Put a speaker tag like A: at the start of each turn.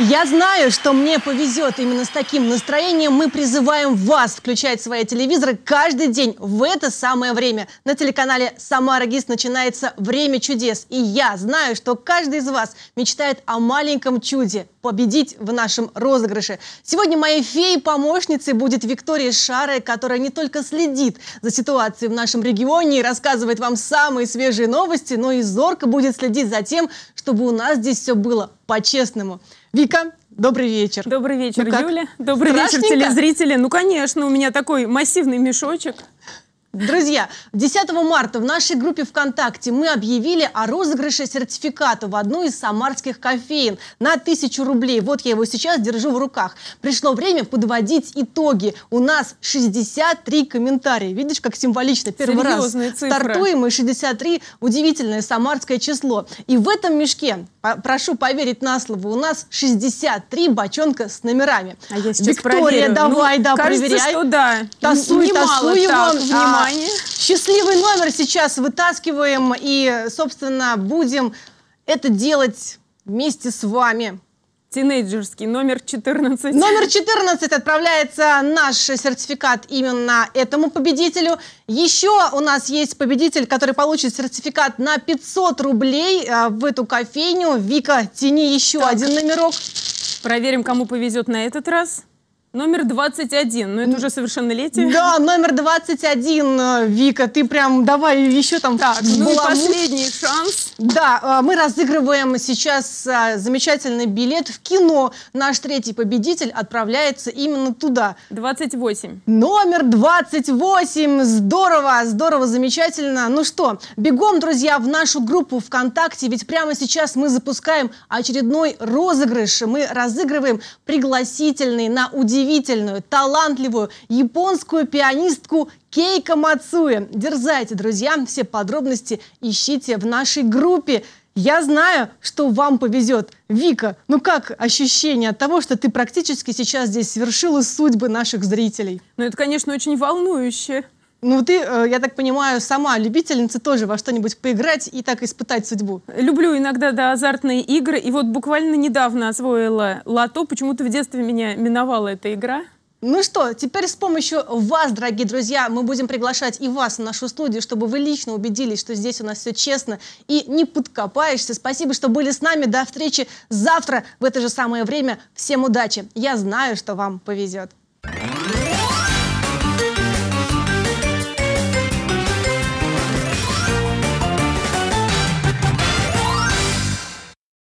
A: Я знаю, что мне повезет именно с таким настроением. Мы призываем вас включать свои телевизоры каждый день в это самое время. На телеканале «Самара ГИС» начинается «Время чудес». И я знаю, что каждый из вас мечтает о маленьком чуде – победить в нашем розыгрыше. Сегодня моей феей-помощницей будет Виктория Шары, которая не только следит за ситуацией в нашем регионе и рассказывает вам самые свежие новости, но и зорко будет следить за тем, чтобы у нас здесь все было по-честному. Вика, Добрый вечер. Добрый вечер, ну Юля. Добрый вечер, телезрители. Ну, конечно, у меня такой массивный мешочек. Друзья, 10 марта в нашей группе ВКонтакте мы объявили о розыгрыше сертификата в одну из самарских кофеин на тысячу рублей. Вот я его сейчас держу в руках. Пришло время подводить итоги. У нас 63 комментария. Видишь, как символично. Первый Серьезная раз цифра. стартуем, и 63 – удивительное самарское число. И в этом мешке, а, прошу поверить на слово, у нас 63 бочонка с номерами. А я сейчас Виктория, проверю. давай, ну, да, кажется, проверяй. Что да. Тасуй, тасуй его. Так. Внимание внимание. Счастливый номер сейчас вытаскиваем и, собственно, будем это делать вместе с вами. Тинейджерский, номер 14. Номер 14 отправляется наш сертификат именно этому победителю. Еще у нас есть победитель, который получит сертификат на 500 рублей а, в эту кофейню. Вика, тяни еще так. один номерок. Проверим, кому повезет на этот раз. Номер
B: 21, ну это уже совершеннолетие. Да,
A: номер 21, э, Вика, ты прям давай еще там... Так, ну и последний шанс. Да, э, мы разыгрываем сейчас э, замечательный билет в кино. Наш третий победитель отправляется именно туда. 28. Номер 28, здорово, здорово, замечательно. Ну что, бегом, друзья, в нашу группу ВКонтакте, ведь прямо сейчас мы запускаем очередной розыгрыш. Мы разыгрываем пригласительный на удивительный удивительную, талантливую японскую пианистку Кейко Мацуэ. Дерзайте, друзья, все подробности ищите в нашей группе. Я знаю, что вам повезет. Вика, ну как ощущение от того, что ты практически сейчас здесь совершила судьбы наших зрителей? Ну это, конечно, очень волнующе. Ну, ты, э, я так понимаю, сама любительница тоже во что-нибудь поиграть и так испытать судьбу. Люблю иногда, да, азартные
B: игры. И вот буквально недавно освоила лото. Почему-то в детстве меня миновала эта игра.
A: Ну что, теперь с помощью вас, дорогие друзья, мы будем приглашать и вас в нашу студию, чтобы вы лично убедились, что здесь у нас все честно и не подкопаешься. Спасибо, что были с нами. До встречи завтра в это же самое время. Всем удачи. Я знаю, что вам повезет.